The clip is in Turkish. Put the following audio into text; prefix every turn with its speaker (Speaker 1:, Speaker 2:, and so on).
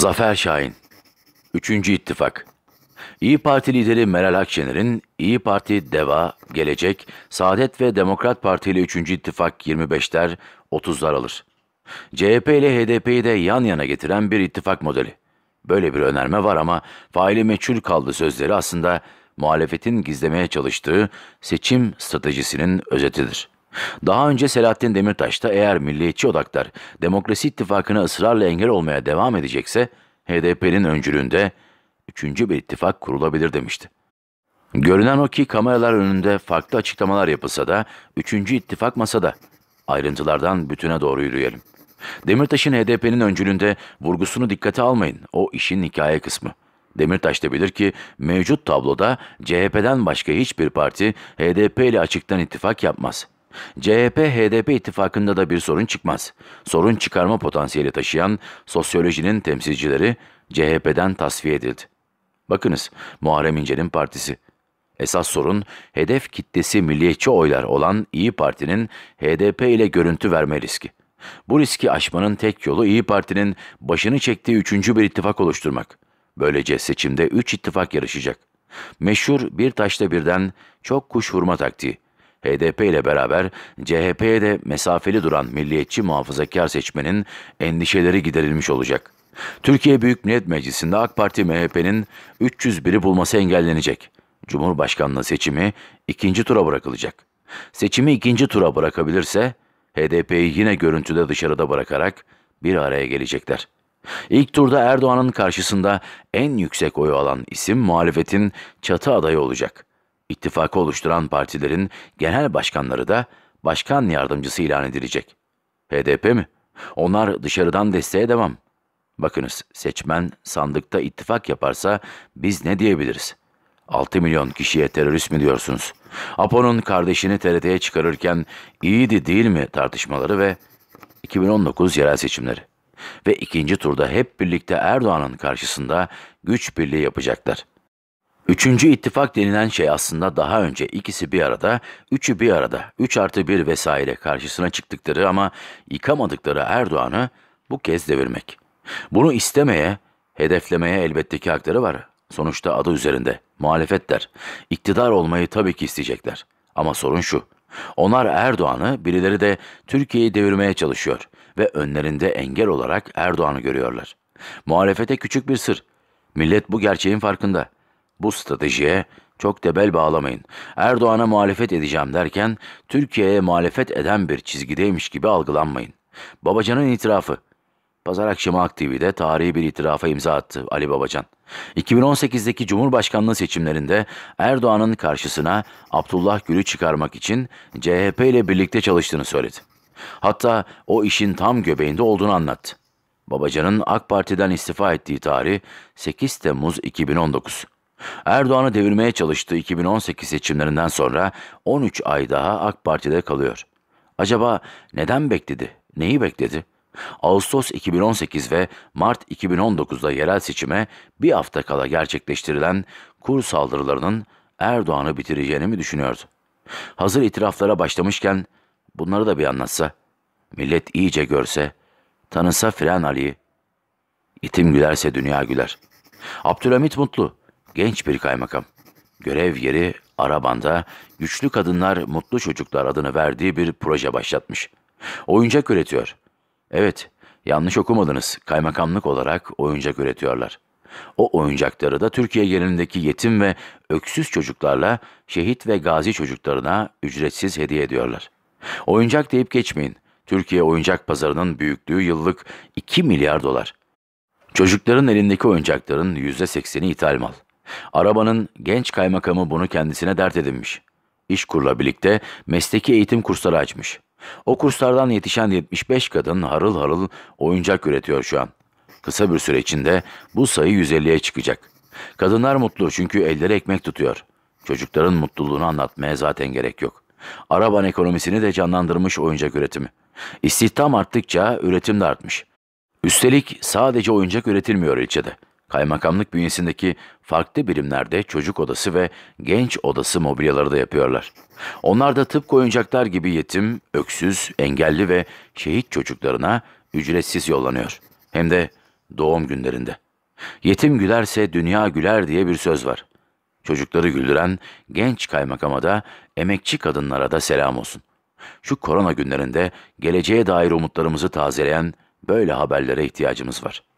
Speaker 1: Zafer Şahin 3. İttifak İyi Parti lideri Meral Akşener'in İyi Parti, DEVA, Gelecek, Saadet ve Demokrat Parti ile 3. İttifak 25'ler 30'lar alır. CHP ile HDP'yi de yan yana getiren bir ittifak modeli. Böyle bir önerme var ama faili meçhul kaldı sözleri aslında muhalefetin gizlemeye çalıştığı seçim stratejisinin özetidir. Daha önce Selahattin Demirtaş da eğer milliyetçi odaklar demokrasi ittifakına ısrarla engel olmaya devam edecekse HDP'nin öncülüğünde üçüncü bir ittifak kurulabilir demişti. Görünen o ki kameralar önünde farklı açıklamalar yapılsa da üçüncü ittifak masada. Ayrıntılardan bütüne doğru yürüyelim. Demirtaş'ın HDP'nin öncülüğünde vurgusunu dikkate almayın. O işin hikaye kısmı. Demirtaş da bilir ki mevcut tabloda CHP'den başka hiçbir parti HDP ile açıktan ittifak yapmaz. CHP-HDP ittifakında da bir sorun çıkmaz. Sorun çıkarma potansiyeli taşıyan sosyolojinin temsilcileri CHP'den tasfiye edildi. Bakınız Muharrem İnce'nin partisi. Esas sorun hedef kitlesi milliyetçi oylar olan İyi Parti'nin HDP ile görüntü verme riski. Bu riski aşmanın tek yolu İyi Parti'nin başını çektiği üçüncü bir ittifak oluşturmak. Böylece seçimde üç ittifak yarışacak. Meşhur bir taşla birden çok kuş vurma taktiği. HDP ile beraber CHP'ye de mesafeli duran milliyetçi muhafazakar seçmenin endişeleri giderilmiş olacak. Türkiye Büyük Millet Meclisi'nde AK Parti MHP'nin 301'i bulması engellenecek. Cumhurbaşkanlığı seçimi ikinci tura bırakılacak. Seçimi ikinci tura bırakabilirse HDP'yi yine görüntüde dışarıda bırakarak bir araya gelecekler. İlk turda Erdoğan'ın karşısında en yüksek oyu alan isim muhalefetin çatı adayı olacak. İttifakı oluşturan partilerin genel başkanları da başkan yardımcısı ilan edilecek. HDP mi? Onlar dışarıdan desteğe devam. Bakınız seçmen sandıkta ittifak yaparsa biz ne diyebiliriz? 6 milyon kişiye terörist mi diyorsunuz? Apo'nun kardeşini TRT'ye çıkarırken iyiydi değil mi tartışmaları ve 2019 yerel seçimleri. Ve ikinci turda hep birlikte Erdoğan'ın karşısında güç birliği yapacaklar. Üçüncü ittifak denilen şey aslında daha önce ikisi bir arada, üçü bir arada, üç artı bir vesaire karşısına çıktıkları ama yıkamadıkları Erdoğan'ı bu kez devirmek. Bunu istemeye, hedeflemeye elbette ki hakları var. Sonuçta adı üzerinde. Muhalefetler. İktidar olmayı tabii ki isteyecekler. Ama sorun şu. Onlar Erdoğan'ı, birileri de Türkiye'yi devirmeye çalışıyor ve önlerinde engel olarak Erdoğan'ı görüyorlar. Muhalefete küçük bir sır. Millet bu gerçeğin farkında.'' Bu stratejiye çok tebel bağlamayın. Erdoğan'a muhalefet edeceğim derken Türkiye'ye muhalefet eden bir çizgideymiş gibi algılanmayın. Babacan'ın itirafı. Pazar akşamı AkTV'de tarihi bir itirafa imza attı Ali Babacan. 2018'deki Cumhurbaşkanlığı seçimlerinde Erdoğan'ın karşısına Abdullah Gül'ü çıkarmak için CHP ile birlikte çalıştığını söyledi. Hatta o işin tam göbeğinde olduğunu anlattı. Babacan'ın AK Parti'den istifa ettiği tarih 8 Temmuz 2019. Erdoğan'ı devirmeye çalıştığı 2018 seçimlerinden sonra 13 ay daha AK Parti'de kalıyor. Acaba neden bekledi? Neyi bekledi? Ağustos 2018 ve Mart 2019'da yerel seçime bir hafta kala gerçekleştirilen kur saldırılarının Erdoğan'ı bitireceğini mi düşünüyordu? Hazır itiraflara başlamışken bunları da bir anlatsa, millet iyice görse, tanısa Fren Ali'yi, itim gülerse dünya güler. Abdülhamit Mutlu, genç bir kaymakam. Görev yeri Araban'da Güçlü Kadınlar Mutlu Çocuklar adını verdiği bir proje başlatmış. Oyuncak üretiyor. Evet, yanlış okumadınız. Kaymakamlık olarak oyuncak üretiyorlar. O oyuncakları da Türkiye genelindeki yetim ve öksüz çocuklarla şehit ve gazi çocuklarına ücretsiz hediye ediyorlar. Oyuncak deyip geçmeyin. Türkiye oyuncak pazarının büyüklüğü yıllık 2 milyar dolar. Çocukların elindeki oyuncakların %80'i ithal mal. Arabanın genç kaymakamı bunu kendisine dert edinmiş. İş İşkur'la birlikte mesleki eğitim kursları açmış. O kurslardan yetişen 75 kadın harıl harıl oyuncak üretiyor şu an. Kısa bir süre içinde bu sayı 150'ye çıkacak. Kadınlar mutlu çünkü elleri ekmek tutuyor. Çocukların mutluluğunu anlatmaya zaten gerek yok. Araban ekonomisini de canlandırmış oyuncak üretimi. İstihdam arttıkça üretim de artmış. Üstelik sadece oyuncak üretilmiyor ilçede. Kaymakamlık bünyesindeki farklı birimlerde çocuk odası ve genç odası mobilyaları da yapıyorlar. Onlar da tıpkı oyuncaklar gibi yetim, öksüz, engelli ve şehit çocuklarına ücretsiz yollanıyor. Hem de doğum günlerinde. Yetim gülerse dünya güler diye bir söz var. Çocukları güldüren genç kaymakama da emekçi kadınlara da selam olsun. Şu korona günlerinde geleceğe dair umutlarımızı tazeleyen böyle haberlere ihtiyacımız var.''